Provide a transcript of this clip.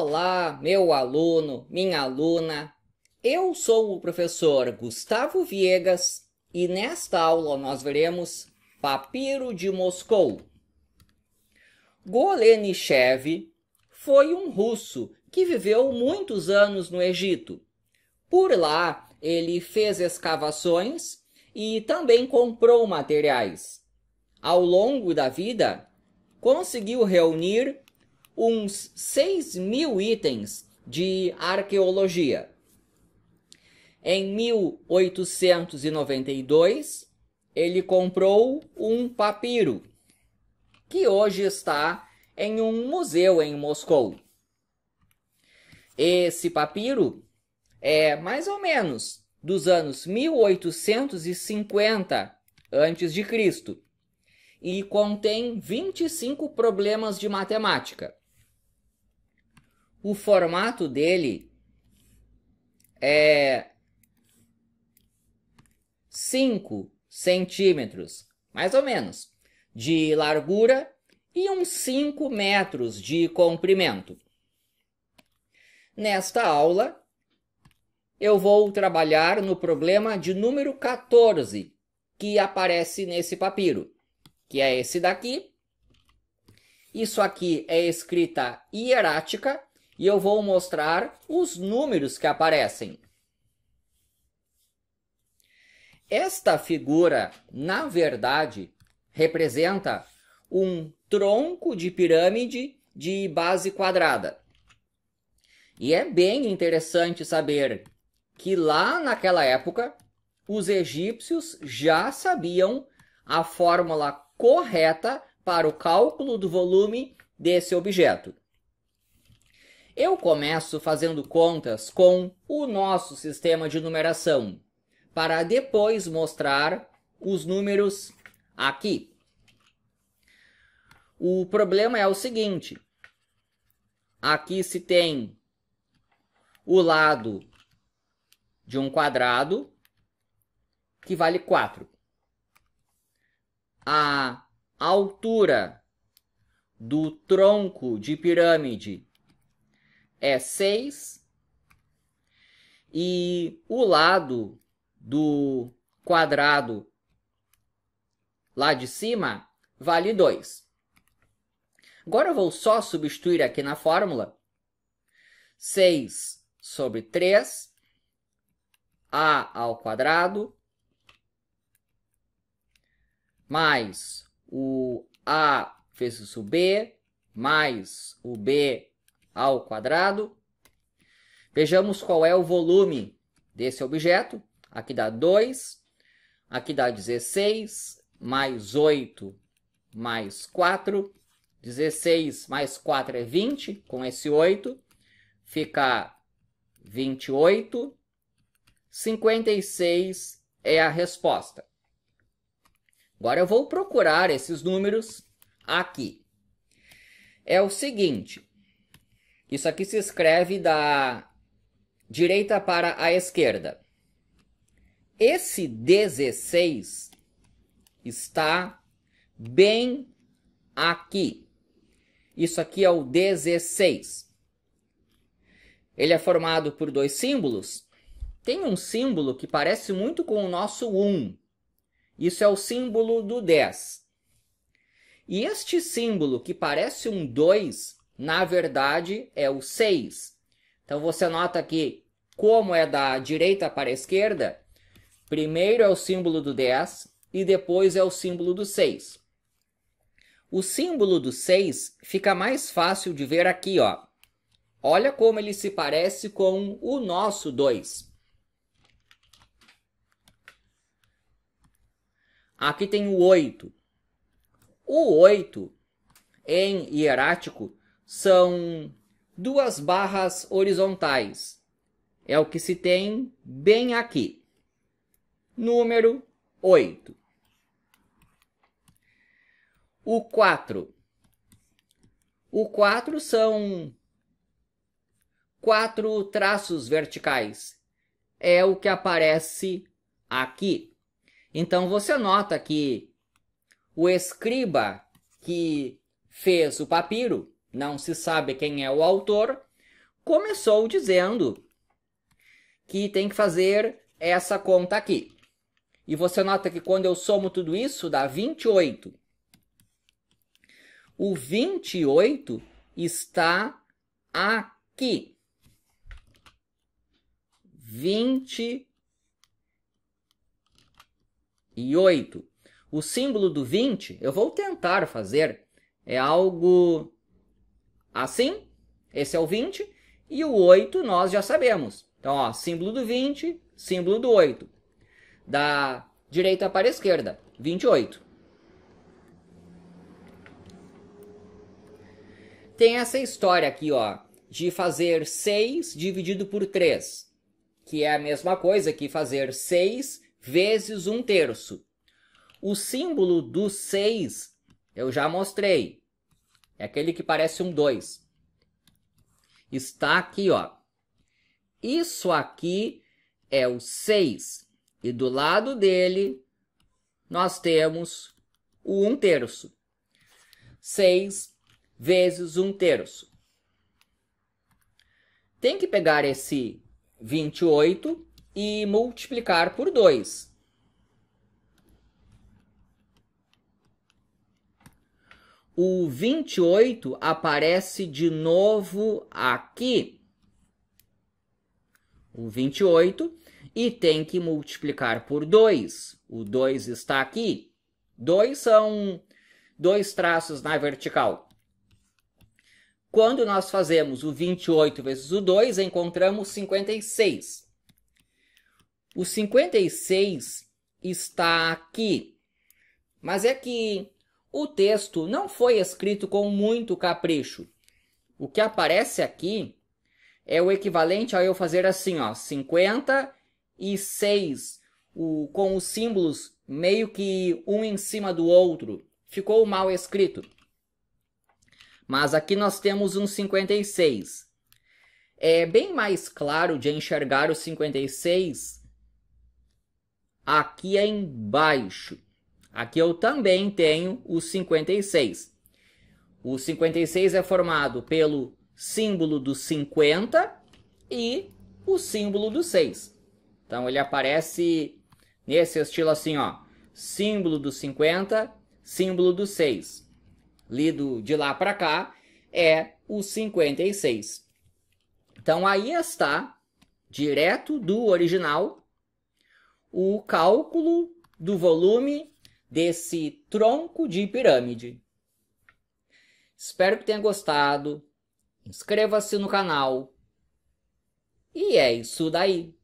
Olá, meu aluno, minha aluna. Eu sou o professor Gustavo Viegas e nesta aula nós veremos Papiro de Moscou. Golenichev foi um russo que viveu muitos anos no Egito. Por lá, ele fez escavações e também comprou materiais. Ao longo da vida, conseguiu reunir uns 6 mil itens de arqueologia. Em 1892, ele comprou um papiro, que hoje está em um museu em Moscou. Esse papiro é mais ou menos dos anos 1850 antes de Cristo e contém 25 problemas de matemática o formato dele é 5 centímetros, mais ou menos, de largura e uns 5 metros de comprimento. Nesta aula, eu vou trabalhar no problema de número 14, que aparece nesse papiro, que é esse daqui. Isso aqui é escrita hierática, e eu vou mostrar os números que aparecem. Esta figura, na verdade, representa um tronco de pirâmide de base quadrada. E é bem interessante saber que lá naquela época os egípcios já sabiam a fórmula correta para o cálculo do volume desse objeto. Eu começo fazendo contas com o nosso sistema de numeração, para depois mostrar os números aqui. O problema é o seguinte: aqui se tem o lado de um quadrado que vale 4. A altura do tronco de pirâmide é 6. E o lado do quadrado lá de cima vale 2. Agora eu vou só substituir aqui na fórmula 6 sobre 3 a ao quadrado mais o a vezes o b mais o b ao quadrado. Vejamos qual é o volume desse objeto. Aqui dá 2, aqui dá 16, mais 8, mais 4. 16 mais 4 é 20, com esse 8 fica 28. 56 é a resposta. Agora eu vou procurar esses números aqui. É o seguinte, isso aqui se escreve da direita para a esquerda. Esse 16 está bem aqui. Isso aqui é o 16. Ele é formado por dois símbolos. Tem um símbolo que parece muito com o nosso 1. Isso é o símbolo do 10. E este símbolo que parece um 2 na verdade é o 6. Então você nota que, como é da direita para a esquerda, primeiro é o símbolo do 10 e depois é o símbolo do 6. O símbolo do 6 fica mais fácil de ver aqui, ó. Olha como ele se parece com o nosso 2. Aqui tem o 8. O 8, em hierático, são duas barras horizontais. É o que se tem bem aqui. Número 8. O 4. O 4 são quatro traços verticais. É o que aparece aqui. Então você nota que o escriba que fez o papiro não se sabe quem é o autor, começou dizendo que tem que fazer essa conta aqui. E você nota que quando eu somo tudo isso, dá 28. O 28 está aqui. 28. O símbolo do 20, eu vou tentar fazer, é algo assim, esse é o 20, e o 8 nós já sabemos. Então, ó, símbolo do 20, símbolo do 8. Da direita para a esquerda, 28. Tem essa história aqui, ó, de fazer 6 dividido por 3, que é a mesma coisa que fazer 6 vezes 1 terço. O símbolo do 6 eu já mostrei. É aquele que parece um 2. Está aqui, ó. Isso aqui é o 6. E do lado dele, nós temos o 1 um terço. 6 vezes 1 um terço. Tem que pegar esse 28 e multiplicar por 2. o 28 aparece de novo aqui. O 28 e tem que multiplicar por 2. O 2 está aqui. 2 são dois traços na vertical. Quando nós fazemos o 28 vezes o 2, encontramos 56. O 56 está aqui. Mas é que o texto não foi escrito com muito capricho. O que aparece aqui é o equivalente a eu fazer assim, ó, 50 e o, com os símbolos meio que um em cima do outro. Ficou mal escrito. Mas aqui nós temos um 56. É bem mais claro de enxergar o 56 aqui embaixo. Aqui eu também tenho o 56. O 56 é formado pelo símbolo do 50 e o símbolo do 6. Então ele aparece nesse estilo assim, ó. Símbolo do 50, símbolo do 6. Lido de lá para cá é o 56. Então aí está, direto do original, o cálculo do volume desse tronco de pirâmide. Espero que tenha gostado. Inscreva-se no canal. E é isso daí.